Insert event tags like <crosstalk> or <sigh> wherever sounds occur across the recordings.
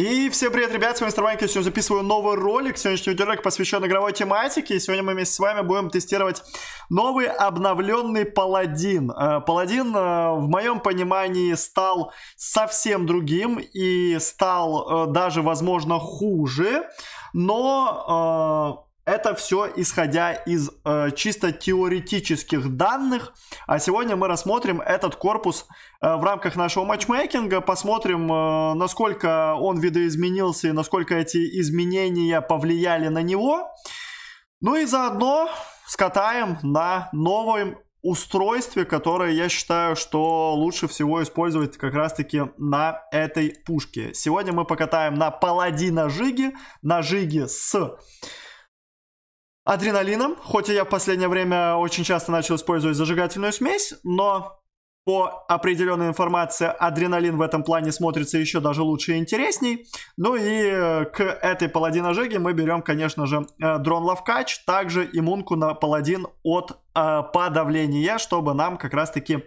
И всем привет, ребят, с вами Старванька, я сегодня записываю новый ролик, сегодняшний видеоролик посвящен игровой тематике, и сегодня мы вместе с вами будем тестировать новый обновленный Паладин. Э, паладин, э, в моем понимании, стал совсем другим и стал э, даже, возможно, хуже, но это все исходя из э, чисто теоретических данных. А сегодня мы рассмотрим этот корпус э, в рамках нашего матчмейкинга, посмотрим, э, насколько он видоизменился и насколько эти изменения повлияли на него. Ну и заодно скатаем на новом устройстве, которое я считаю, что лучше всего использовать как раз-таки на этой пушке. Сегодня мы покатаем на паладина Жиги, на Жиге с адреналином, хоть я в последнее время очень часто начал использовать зажигательную смесь, но по определенной информации адреналин в этом плане смотрится еще даже лучше и интересней. Ну и э, к этой паладина мы берем, конечно же, э, дрон Лавкач, также иммунку на паладин от э, подавления, чтобы нам как раз-таки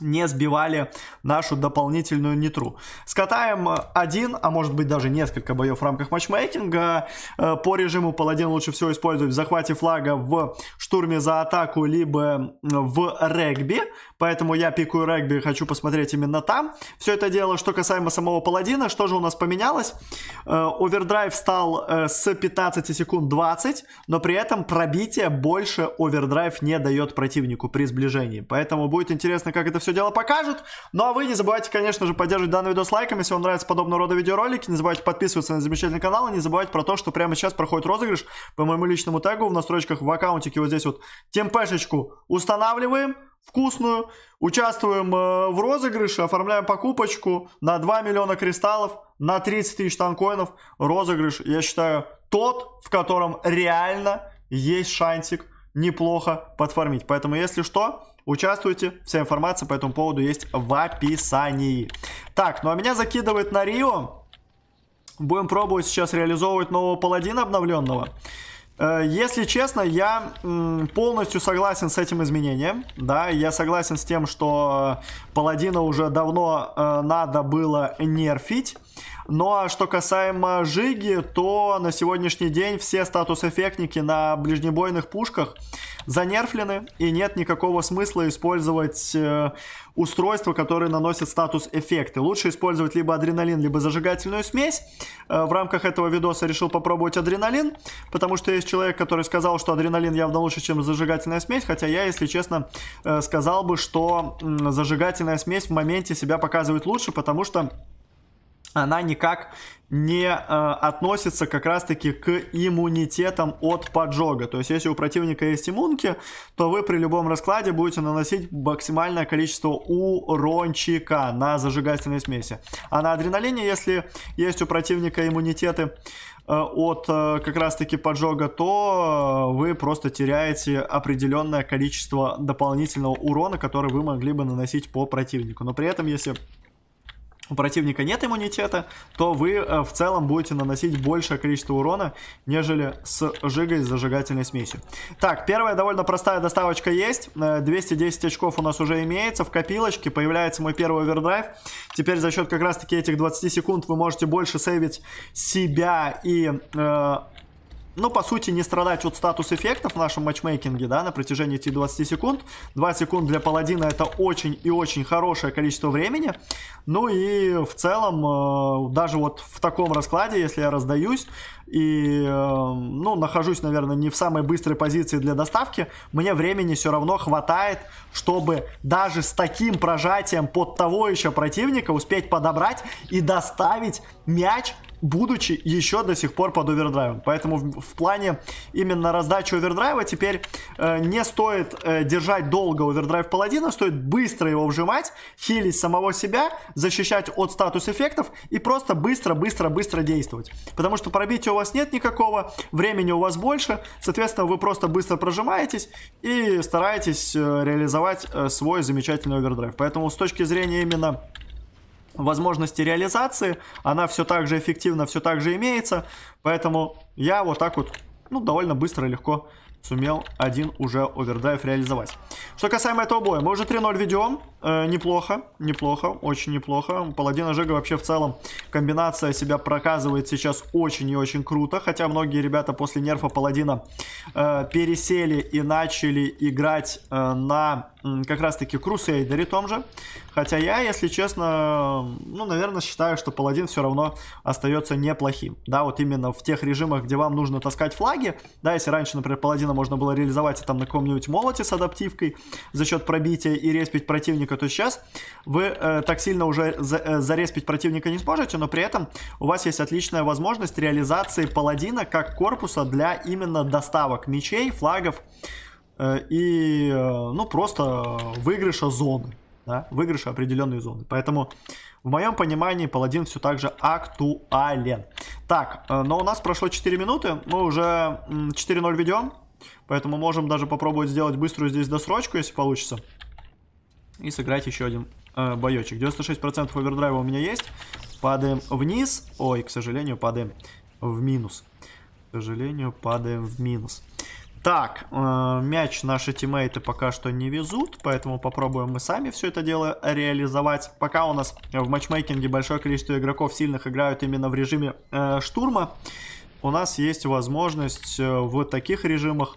не сбивали нашу дополнительную нитру. Скатаем э, один, а может быть даже несколько боев в рамках матчмейкинга. Э, по режиму паладин лучше всего использовать в захвате флага, в штурме за атаку, либо в регби. Поэтому я пикаю регби, и хочу посмотреть именно там. Все это дело, что касаемо самого паладина, что же у нас поменялось? Э, овердрайв стал с 15 секунд 20, но при этом пробитие больше овердрайв не дает противнику при сближении. Поэтому будет интересно, как это все все дело покажет. Ну а вы не забывайте, конечно же, поддерживать данный видос лайком, если вам нравятся подобного рода видеоролики. Не забывайте подписываться на замечательный канал и не забывайте про то, что прямо сейчас проходит розыгрыш по моему личному тегу в настройках в аккаунтике. Вот здесь вот темпешечку устанавливаем вкусную, участвуем э, в розыгрыше, оформляем покупочку на 2 миллиона кристаллов, на 30 тысяч танкоинов. Розыгрыш, я считаю, тот, в котором реально есть шансик неплохо подформить. Поэтому, если что, Участвуйте, вся информация по этому поводу есть в описании. Так, ну а меня закидывает на Рио. Будем пробовать сейчас реализовывать нового паладина обновленного. Э, если честно, я полностью согласен с этим изменением, да, я согласен с тем, что Паладина уже давно э, надо было нерфить, ну а что касаемо Жиги, то на сегодняшний день все статус-эффектники на ближнебойных пушках занерфлены, и нет никакого смысла использовать э, устройства, которые наносят статус-эффекты. Лучше использовать либо адреналин, либо зажигательную смесь. Э, в рамках этого видоса решил попробовать адреналин, потому что есть человек, который сказал, что адреналин явно лучше, чем зажигательная смесь, хотя я, если честно, э, сказал бы, что э, зажигательная смесь в моменте себя показывает лучше, потому что она никак не э, относится как раз-таки к иммунитетам от поджога. То есть, если у противника есть иммунки, то вы при любом раскладе будете наносить максимальное количество урончика на зажигательной смеси. А на адреналине, если есть у противника иммунитеты э, от э, как раз-таки поджога, то э, вы просто теряете определенное количество дополнительного урона, который вы могли бы наносить по противнику. Но при этом, если у противника нет иммунитета, то вы э, в целом будете наносить большее количество урона, нежели с жигой с зажигательной смесью. Так, первая довольно простая доставочка есть. 210 э, очков у нас уже имеется. В копилочке появляется мой первый овердрайв. Теперь за счет как раз-таки этих 20 секунд вы можете больше сейвить себя и э, ну, по сути, не страдать от статус-эффектов в нашем матчмейкинге, да, на протяжении этих 20 секунд. 2 секунд для паладина это очень и очень хорошее количество времени. Ну и в целом, э, даже вот в таком раскладе, если я раздаюсь и, э, ну, нахожусь, наверное, не в самой быстрой позиции для доставки, мне времени все равно хватает, чтобы даже с таким прожатием под того еще противника успеть подобрать и доставить мяч, будучи еще до сих пор под овердрайвом. Поэтому в, в плане именно раздачи овердрайва теперь э, не стоит э, держать долго овердрайв паладина, стоит быстро его вжимать, хилить самого себя, защищать от статус эффектов и просто быстро-быстро-быстро действовать. Потому что пробития у вас нет никакого, времени у вас больше, соответственно, вы просто быстро прожимаетесь и стараетесь э, реализовать э, свой замечательный овердрайв. Поэтому с точки зрения именно возможности реализации, она все так же эффективна, все так же имеется, поэтому я вот так вот, ну, довольно быстро, и легко сумел один уже овердайв реализовать. Что касаемо этого боя, мы уже 3-0 ведем. Э, неплохо, неплохо, очень неплохо. Паладина Жега вообще в целом комбинация себя проказывает сейчас очень и очень круто. Хотя многие ребята после нерфа Паладина э, пересели и начали играть э, на э, как раз таки Крусейдере том же. Хотя я, если честно, ну, наверное, считаю, что Паладин все равно остается неплохим. Да, вот именно в тех режимах, где вам нужно таскать флаги. Да, если раньше, например, Паладин магазина можно было реализовать там на каком-нибудь молоте с адаптивкой за счет пробития и респить противника, то сейчас вы э, так сильно уже за, э, зареспить противника не сможете, но при этом у вас есть отличная возможность реализации паладина как корпуса для именно доставок мечей, флагов э, и, э, ну, просто выигрыша зоны да, выигрыша определенной зоны. Поэтому, в моем понимании, паладин все так же актуален. Так, э, но у нас прошло 4 минуты, мы уже 4-0 ведем. Поэтому можем даже попробовать сделать быструю здесь досрочку, если получится. И сыграть еще один э, боечек. 96% овердрайва у меня есть. Падаем вниз. Ой, к сожалению, падаем в минус. К сожалению, падаем в минус. Так, э, мяч наши тиммейты пока что не везут, поэтому попробуем мы сами все это дело реализовать. Пока у нас в матчмейкинге большое количество игроков сильных играют именно в режиме э, штурма. Штурма у нас есть возможность э, в таких режимах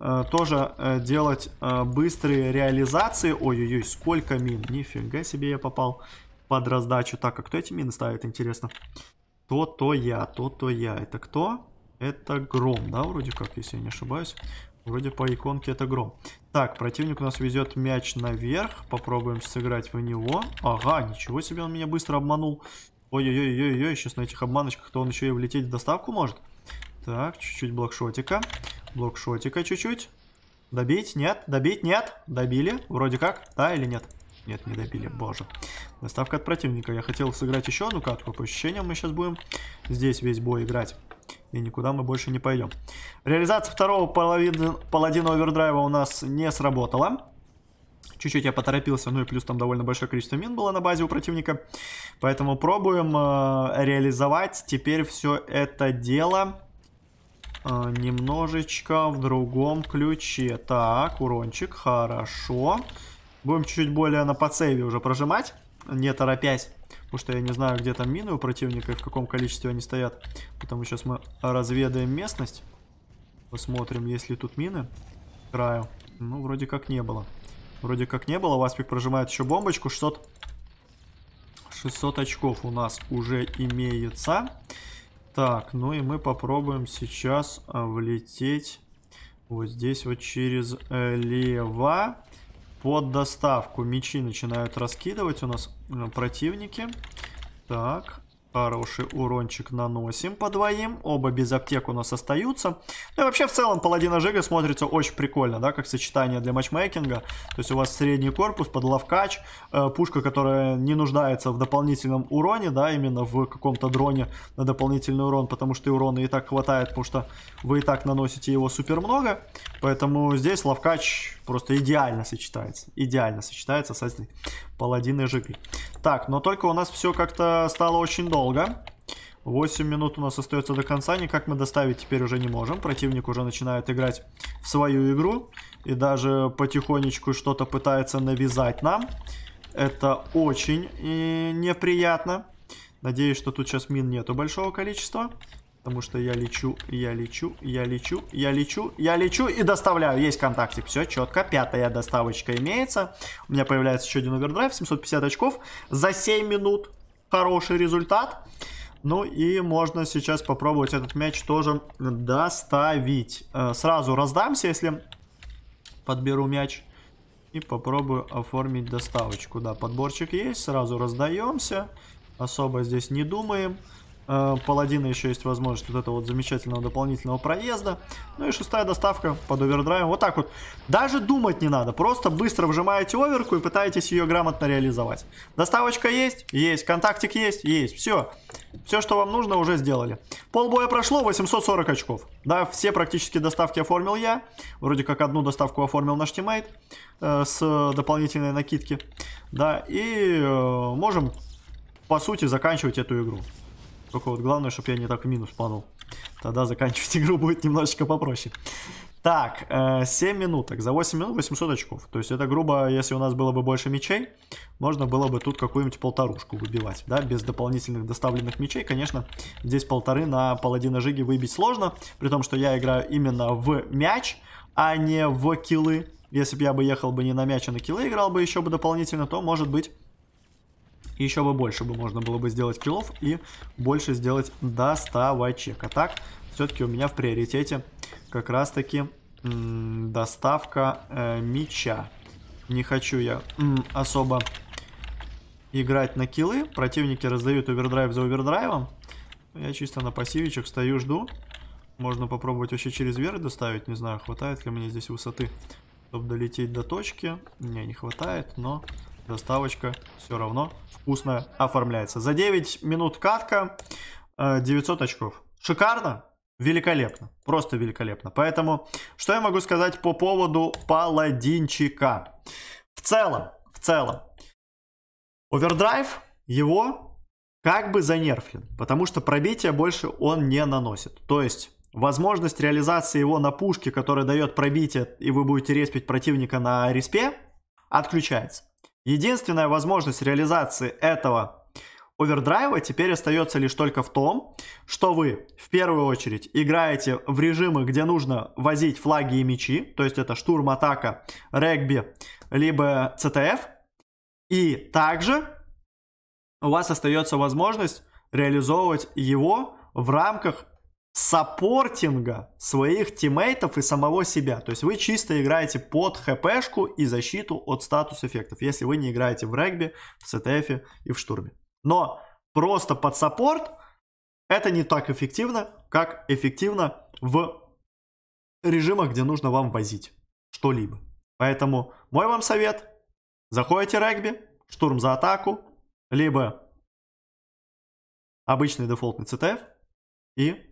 э, тоже э, делать быстрые реализации. Ой-ой-ой, сколько мин. Нифига себе я попал под раздачу. Так, а кто эти мины ставит, интересно? То-то я, то-то я. Это кто? Это гром, да, вроде как, если я не ошибаюсь. Вроде по иконке это гром. Так, противник у нас везет мяч наверх. Попробуем сыграть в него. Ага, ничего себе, он меня быстро обманул. Ой-ой-ой-ой-ой, сейчас на этих обманочках-то он еще и влететь в доставку может. Так, чуть-чуть блокшотика. Блокшотика чуть-чуть. Добить? Нет? Добить? Нет? Добили? Вроде как. Да или нет? Нет, не добили. Боже. Доставка от противника. Я хотел сыграть еще одну катку. А по ощущениям мы сейчас будем здесь весь бой играть. И никуда мы больше не пойдем. Реализация второго паладина овердрайва у нас не сработала. Чуть-чуть я поторопился, ну и плюс там довольно большое количество мин было на базе у противника. Поэтому пробуем э, реализовать теперь все это дело э, немножечко в другом ключе. Так, урончик, хорошо. Будем чуть-чуть более на подсейве уже прожимать, не торопясь. Потому что я не знаю, где там мины у противника и в каком количестве они стоят. Потому сейчас мы разведаем местность. Посмотрим, есть ли тут мины. Краю. Ну, вроде как не было. Вроде как не было. Васпик прожимает еще бомбочку. 600... 600 очков у нас уже имеется. Так, ну и мы попробуем сейчас а, влететь вот здесь вот через э, лево под доставку. Мечи начинают раскидывать у нас э, противники. Так, Хороший урончик наносим по двоим. Оба без аптек у нас остаются. Ну и вообще в целом паладина Жига смотрится очень прикольно, да, как сочетание для матчмейкинга. То есть у вас средний корпус под ловкач, э, пушка, которая не нуждается в дополнительном уроне, да, именно в каком-то дроне на дополнительный урон, потому что урона и так хватает, потому что вы и так наносите его супер много. Поэтому здесь ловкач просто идеально сочетается. Идеально сочетается с этой паладиной Жигой. Так, но только у нас все как-то стало очень долго недолго. 8 минут у нас остается до конца, никак мы доставить теперь уже не можем. Противник уже начинает играть в свою игру и даже потихонечку что-то пытается навязать нам. Это очень э, неприятно. Надеюсь, что тут сейчас мин нету большого количества. Потому что я лечу, я лечу, я лечу, я лечу, я лечу и доставляю. Есть контактик, все четко. Пятая доставочка имеется. У меня появляется еще один овердрайв, 750 очков за 7 минут хороший результат. Ну и можно сейчас попробовать этот мяч тоже доставить. Э, сразу раздамся, если подберу мяч. И попробую оформить доставочку. Да, подборчик есть, сразу раздаемся. Особо здесь не думаем. Э, Паладина еще есть возможность вот этого вот замечательного дополнительного проезда. Ну и шестая доставка под овердрайвом. Вот так вот. Даже думать не надо. Просто быстро вжимаете оверку и пытаетесь ее грамотно реализовать. Доставочка есть? Есть. Контактик есть? Есть. Все. Все, что вам нужно, уже сделали. Полбоя прошло, 840 очков. Да, все практически доставки оформил я. Вроде как одну доставку оформил наш тиммейт э, с дополнительной накидки. Да, и э, можем, по сути, заканчивать эту игру. Только вот главное, чтобы я не так в минус падал. Тогда заканчивать <laughs> игру будет немножечко попроще. Так, 7 э, минуток. За 8 минут 800 очков. То есть это грубо, если у нас было бы больше мечей, можно было бы тут какую-нибудь полторушку выбивать. Да, без дополнительных доставленных мечей, конечно, здесь полторы на паладина жиги выбить сложно. При том, что я играю именно в мяч, а не в килы. Если бы я бы ехал бы не на мяч, а на килы играл бы еще бы дополнительно, то, может быть, еще бы больше бы можно было бы сделать киллов и больше сделать доставочек. А так, все-таки у меня в приоритете как раз-таки доставка э, меча. Не хочу я особо играть на киллы. Противники раздают овердрайв за овердрайвом. Я чисто на пассивичек стою, жду. Можно попробовать вообще через веры доставить. Не знаю, хватает ли мне здесь высоты, чтобы долететь до точки. Не, не хватает, но Доставочка все равно вкусно оформляется. За 9 минут катка 900 э, очков. Шикарно, великолепно, просто великолепно. Поэтому, что я могу сказать по поводу паладинчика? В целом, в целом, овердрайв его как бы занерфлен, потому что пробития больше он не наносит. То есть... Возможность реализации его на пушке, которая дает пробитие, и вы будете респить противника на респе, отключается. Единственная возможность реализации этого овердрайва теперь остается лишь только в том, что вы в первую очередь играете в режимы, где нужно возить флаги и мячи, то есть это штурм, атака, регби, либо ЦТФ. И также у вас остается возможность реализовывать его в рамках саппортинга своих тиммейтов и самого себя. То есть вы чисто играете под хпшку и защиту от статус-эффектов, если вы не играете в регби, в СТФ и в штурме. Но просто под саппорт это не так эффективно, как эффективно в режимах, где нужно вам возить что-либо. Поэтому мой вам совет, заходите в регби, штурм за атаку, либо обычный дефолтный ЦТФ и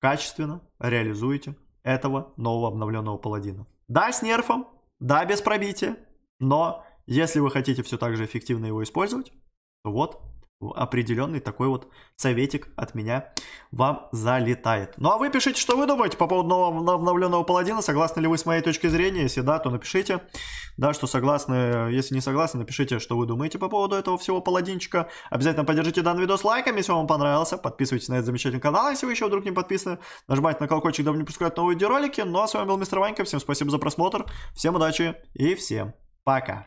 качественно реализуете этого нового обновленного паладина. Да, с нерфом, да, без пробития, но если вы хотите все так же эффективно его использовать, то вот определенный такой вот советик от меня вам залетает. Ну а вы пишите, что вы думаете по поводу нового обновленного паладина, согласны ли вы с моей точки зрения, если да, то напишите, да, что согласны, если не согласны, напишите, что вы думаете по поводу этого всего паладинчика. Обязательно поддержите данный видос лайком, если вам понравился, подписывайтесь на этот замечательный канал, если вы еще вдруг не подписаны, нажимайте на колокольчик, дабы не пропускать новые видеоролики. Ну а с вами был Мистер Ванька, всем спасибо за просмотр, всем удачи и всем пока.